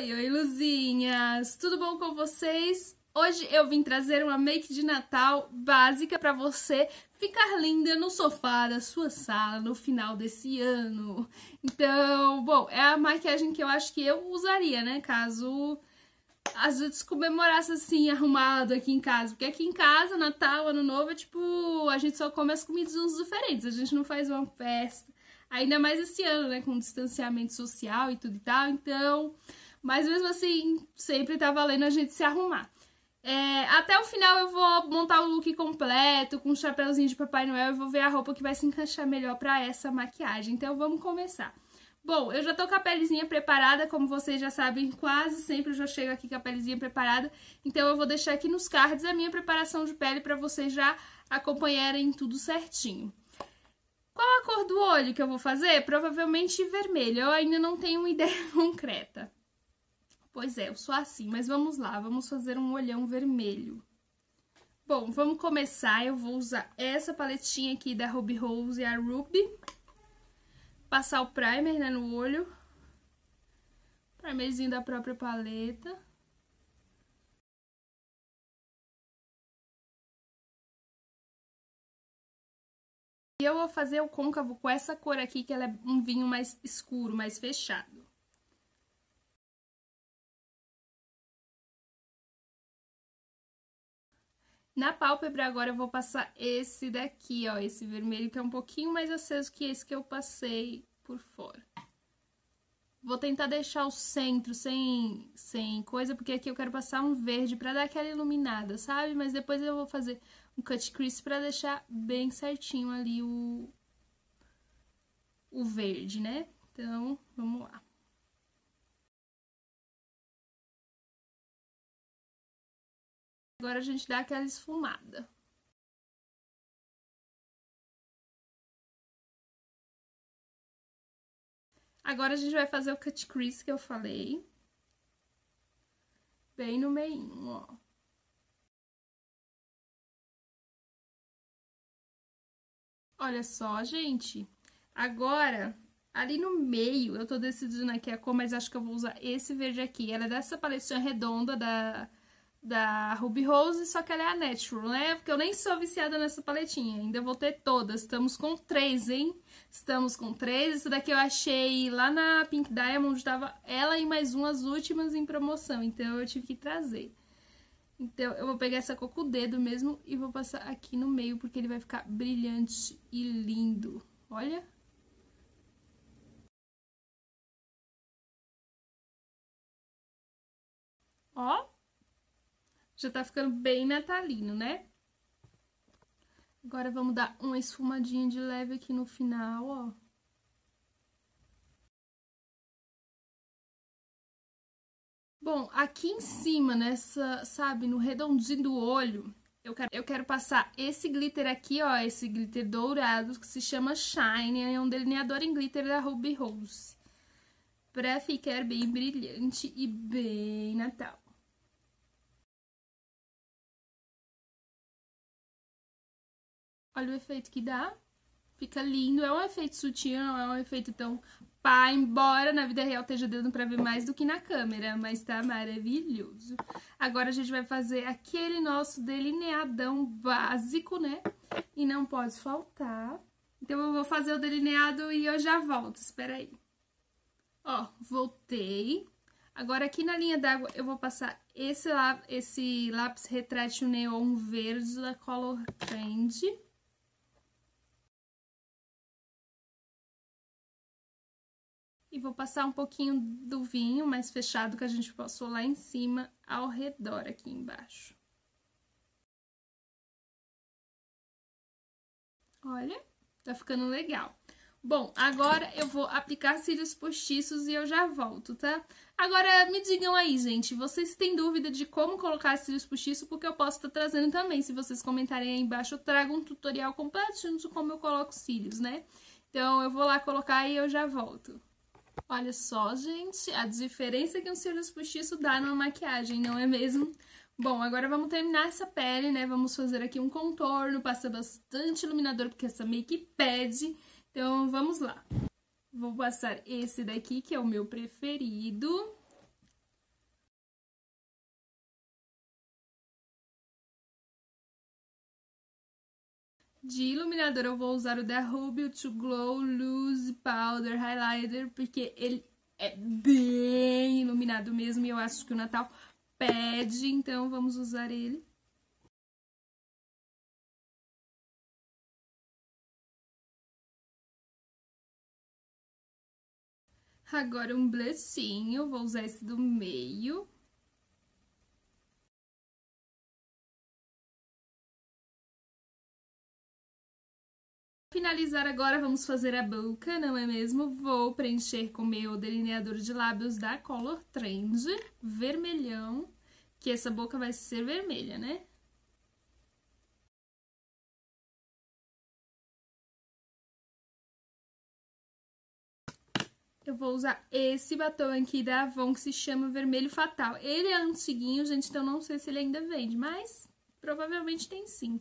Oi, oi, luzinhas! Tudo bom com vocês? Hoje eu vim trazer uma make de Natal básica para você ficar linda no sofá da sua sala no final desse ano. Então, bom, é a maquiagem que eu acho que eu usaria, né? Caso as gente comemorasse assim, arrumado aqui em casa. Porque aqui em casa, Natal, Ano Novo, é tipo, a gente só come as comidas uns diferentes, a gente não faz uma festa. Ainda mais esse ano, né? Com distanciamento social e tudo e tal. Então, mas mesmo assim, sempre tá valendo a gente se arrumar. É, até o final eu vou montar o look completo, com um chapéuzinho de Papai Noel, e vou ver a roupa que vai se encaixar melhor para essa maquiagem. Então vamos começar. Bom, eu já tô com a pelezinha preparada, como vocês já sabem, quase sempre eu já chego aqui com a pelezinha preparada. Então eu vou deixar aqui nos cards a minha preparação de pele para vocês já acompanharem tudo certinho. Qual a cor do olho que eu vou fazer? Provavelmente vermelho, eu ainda não tenho uma ideia concreta. Pois é, eu sou assim, mas vamos lá, vamos fazer um olhão vermelho. Bom, vamos começar, eu vou usar essa paletinha aqui da Ruby Rose e a Ruby. Passar o primer, né, no olho. Primerzinho da própria paleta. E eu vou fazer o côncavo com essa cor aqui, que ela é um vinho mais escuro, mais fechado. Na pálpebra agora eu vou passar esse daqui, ó, esse vermelho que é um pouquinho mais aceso que esse que eu passei por fora. Vou tentar deixar o centro sem, sem coisa, porque aqui eu quero passar um verde pra dar aquela iluminada, sabe? Mas depois eu vou fazer um cut crease pra deixar bem certinho ali o, o verde, né? Então, vamos lá. Agora a gente dá aquela esfumada. Agora a gente vai fazer o cut crease que eu falei. Bem no meio. ó. Olha só, gente. Agora, ali no meio, eu tô decidindo aqui a cor, mas acho que eu vou usar esse verde aqui. Ela é dessa paletinha redonda da da Ruby Rose, só que ela é a Natural, né? Porque eu nem sou viciada nessa paletinha, ainda vou ter todas. Estamos com três, hein? Estamos com três. Essa daqui eu achei lá na Pink Diamond, tava ela e mais umas últimas em promoção, então eu tive que trazer. Então eu vou pegar essa cor com o dedo mesmo e vou passar aqui no meio, porque ele vai ficar brilhante e lindo. Olha! Ó! Já tá ficando bem natalino, né? Agora vamos dar uma esfumadinha de leve aqui no final, ó. Bom, aqui em cima, nessa, sabe, no redondinho do olho, eu quero, eu quero passar esse glitter aqui, ó, esse glitter dourado, que se chama Shine, é um delineador em glitter da Ruby Rose, pra ficar bem brilhante e bem natal. Olha o efeito que dá. Fica lindo. É um efeito sutil, não é um efeito tão pá, embora na vida real esteja dando pra ver mais do que na câmera, mas tá maravilhoso. Agora a gente vai fazer aquele nosso delineadão básico, né? E não pode faltar. Então eu vou fazer o delineado e eu já volto, espera aí. Ó, voltei. Agora aqui na linha d'água eu vou passar esse, lápis, esse lápis retrátil neon verde da Color Trend. E vou passar um pouquinho do vinho mais fechado que a gente passou lá em cima, ao redor aqui embaixo. Olha, tá ficando legal. Bom, agora eu vou aplicar cílios postiços e eu já volto, tá? Agora, me digam aí, gente, vocês têm dúvida de como colocar cílios postiços? Porque eu posso estar tá trazendo também, se vocês comentarem aí embaixo, eu trago um tutorial completo de como eu coloco cílios, né? Então, eu vou lá colocar e eu já volto. Olha só, gente, a diferença que um cílios postiço dá numa maquiagem, não é mesmo? Bom, agora vamos terminar essa pele, né? Vamos fazer aqui um contorno, passar bastante iluminador, porque essa make pede. Então, vamos lá. Vou passar esse daqui, que é o meu preferido. De iluminador eu vou usar o da Rubio To Glow Loose Powder Highlighter, porque ele é bem iluminado mesmo e eu acho que o Natal pede, então vamos usar ele. Agora um blushinho, vou usar esse do meio. Finalizar agora, vamos fazer a boca, não é mesmo? Vou preencher com meu delineador de lábios da Color Trend, vermelhão, que essa boca vai ser vermelha, né? Eu vou usar esse batom aqui da Avon, que se chama Vermelho Fatal. Ele é antiguinho, gente, então não sei se ele ainda vende, mas provavelmente tem sim.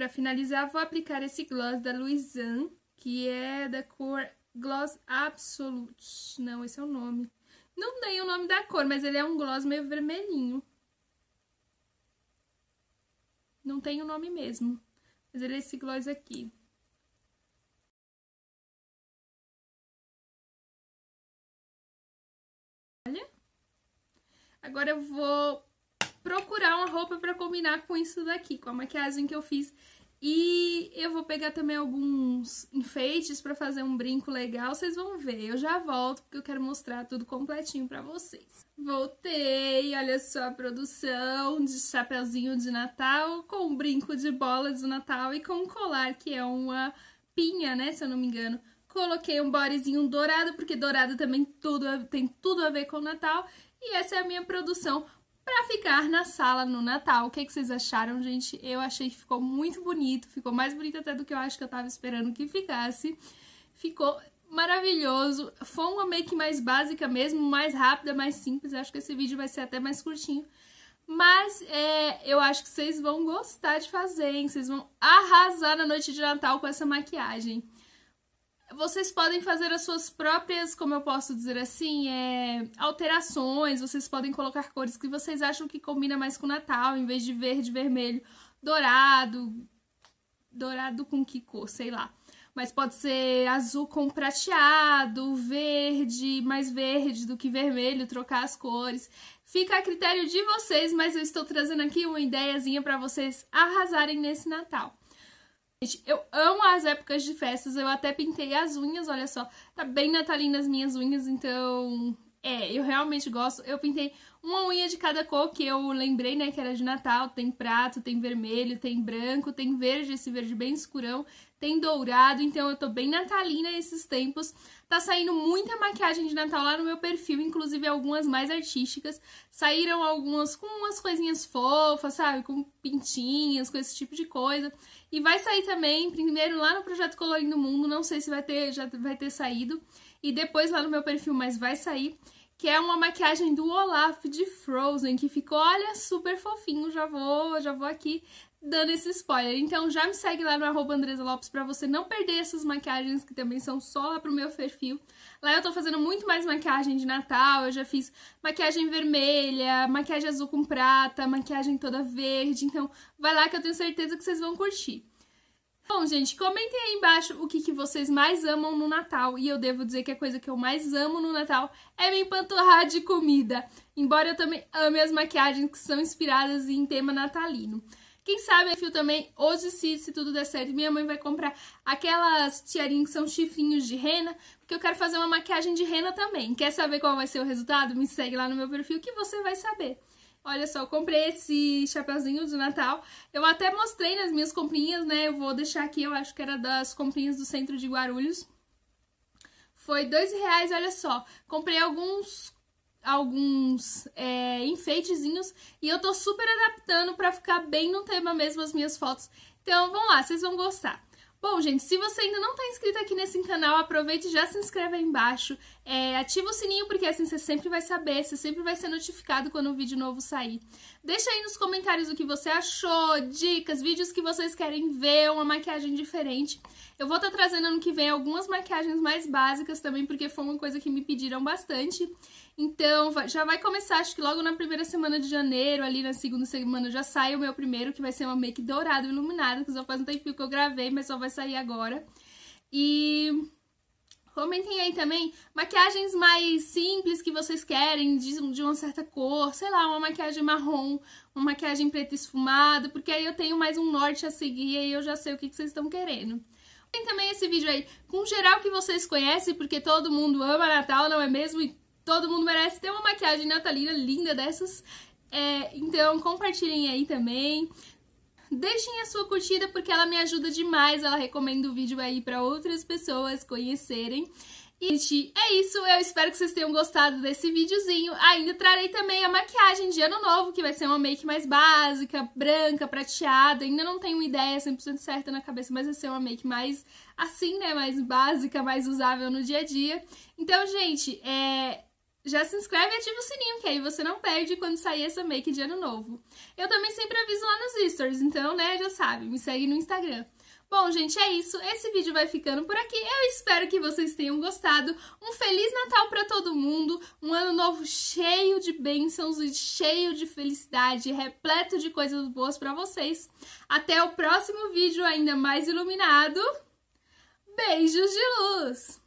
Para finalizar, vou aplicar esse gloss da Louisan, que é da cor Gloss Absolute. Não, esse é o nome. Não dei o nome da cor, mas ele é um gloss meio vermelhinho. Não tem o nome mesmo, mas ele é esse gloss aqui. Olha. Agora eu vou procurar uma roupa para combinar com isso daqui, com a maquiagem que eu fiz. E eu vou pegar também alguns enfeites para fazer um brinco legal, vocês vão ver. Eu já volto porque eu quero mostrar tudo completinho para vocês. Voltei, olha só a produção de chapeuzinho de Natal com um brinco de bola de Natal e com um colar que é uma pinha, né, se eu não me engano. Coloquei um bodezinho dourado, porque dourado também tudo, tem tudo a ver com o Natal. E essa é a minha produção para ficar na sala no Natal. O que, que vocês acharam, gente? Eu achei que ficou muito bonito, ficou mais bonito até do que eu acho que eu tava esperando que ficasse. Ficou maravilhoso. Foi uma make mais básica mesmo, mais rápida, mais simples. Acho que esse vídeo vai ser até mais curtinho. Mas é, eu acho que vocês vão gostar de fazer, hein? Vocês vão arrasar na noite de Natal com essa maquiagem vocês podem fazer as suas próprias, como eu posso dizer assim, é, alterações. Vocês podem colocar cores que vocês acham que combina mais com o Natal, em vez de verde, vermelho, dourado. Dourado com que cor, sei lá. Mas pode ser azul com prateado, verde, mais verde do que vermelho, trocar as cores. Fica a critério de vocês, mas eu estou trazendo aqui uma ideiazinha para vocês arrasarem nesse Natal. Gente, eu amo as épocas de festas, eu até pintei as unhas, olha só, tá bem natalina as minhas unhas, então... É, eu realmente gosto, eu pintei uma unha de cada cor que eu lembrei, né, que era de Natal. Tem prato, tem vermelho, tem branco, tem verde, esse verde bem escurão, tem dourado. Então eu tô bem natalina esses tempos. Tá saindo muita maquiagem de Natal lá no meu perfil, inclusive algumas mais artísticas. Saíram algumas com umas coisinhas fofas, sabe? Com pintinhas, com esse tipo de coisa. E vai sair também, primeiro lá no Projeto Colorindo Mundo, não sei se vai ter, já vai ter saído. E depois lá no meu perfil, mas vai sair que é uma maquiagem do Olaf de Frozen, que ficou, olha, super fofinho, já vou, já vou aqui dando esse spoiler. Então já me segue lá no arroba Andresa Lopes pra você não perder essas maquiagens que também são só lá pro meu perfil. Lá eu tô fazendo muito mais maquiagem de Natal, eu já fiz maquiagem vermelha, maquiagem azul com prata, maquiagem toda verde, então vai lá que eu tenho certeza que vocês vão curtir. Bom, gente, comentem aí embaixo o que, que vocês mais amam no Natal. E eu devo dizer que a coisa que eu mais amo no Natal é me empanturrar de comida. Embora eu também ame as maquiagens que são inspiradas em tema natalino. Quem sabe, né, Fio, também, hoje se, se tudo der certo, minha mãe vai comprar aquelas tiarinhas que são chifrinhos de rena, porque eu quero fazer uma maquiagem de rena também. Quer saber qual vai ser o resultado? Me segue lá no meu perfil que você vai saber. Olha só, eu comprei esse chapeuzinho de Natal. Eu até mostrei nas minhas comprinhas, né? Eu vou deixar aqui, eu acho que era das comprinhas do centro de Guarulhos. Foi dois reais, olha só. Comprei alguns alguns é, enfeitezinhos e eu tô super adaptando pra ficar bem no tema mesmo as minhas fotos. Então, vamos lá, vocês vão gostar. Bom, gente, se você ainda não está inscrito aqui nesse canal, aproveite e já se inscreve aí embaixo. É, ativa o sininho, porque assim você sempre vai saber, você sempre vai ser notificado quando um vídeo novo sair. Deixa aí nos comentários o que você achou, dicas, vídeos que vocês querem ver, uma maquiagem diferente. Eu vou estar tá trazendo ano que vem algumas maquiagens mais básicas também, porque foi uma coisa que me pediram bastante. Então, já vai começar, acho que logo na primeira semana de janeiro, ali na segunda semana já sai o meu primeiro, que vai ser uma make dourada iluminada, que só faz um tempo que eu gravei, mas só vai sair agora. E Comentem aí também maquiagens mais simples que vocês querem, de, de, uma certa cor, sei lá, uma maquiagem marrom, uma maquiagem preta esfumada, porque aí eu tenho mais um norte a seguir e aí eu já sei o que, que vocês estão querendo. Tem também esse vídeo aí com geral que vocês conhecem, porque todo mundo ama Natal, não é mesmo? E Todo mundo merece ter uma maquiagem natalina linda dessas. É, então compartilhem aí também. Deixem a sua curtida porque ela me ajuda demais. Ela recomenda o vídeo aí para outras pessoas conhecerem. E, gente, é isso. Eu espero que vocês tenham gostado desse videozinho. Ainda trarei também a maquiagem de ano novo, que vai ser uma make mais básica, branca, prateada. Ainda não tenho ideia 100% certa na cabeça, mas vai ser uma make mais assim, né? Mais básica, mais usável no dia a dia. Então, gente, é já se inscreve e ativa o sininho, que aí você não perde quando sair essa make de ano novo. Eu também sempre aviso lá nos stories, então, né, já sabe, me segue no Instagram. Bom, gente, é isso. Esse vídeo vai ficando por aqui. Eu espero que vocês tenham gostado. Um Feliz Natal para todo mundo. Um ano novo cheio de bênçãos e cheio de felicidade, repleto de coisas boas para vocês. Até o próximo vídeo ainda mais iluminado. Beijos de luz!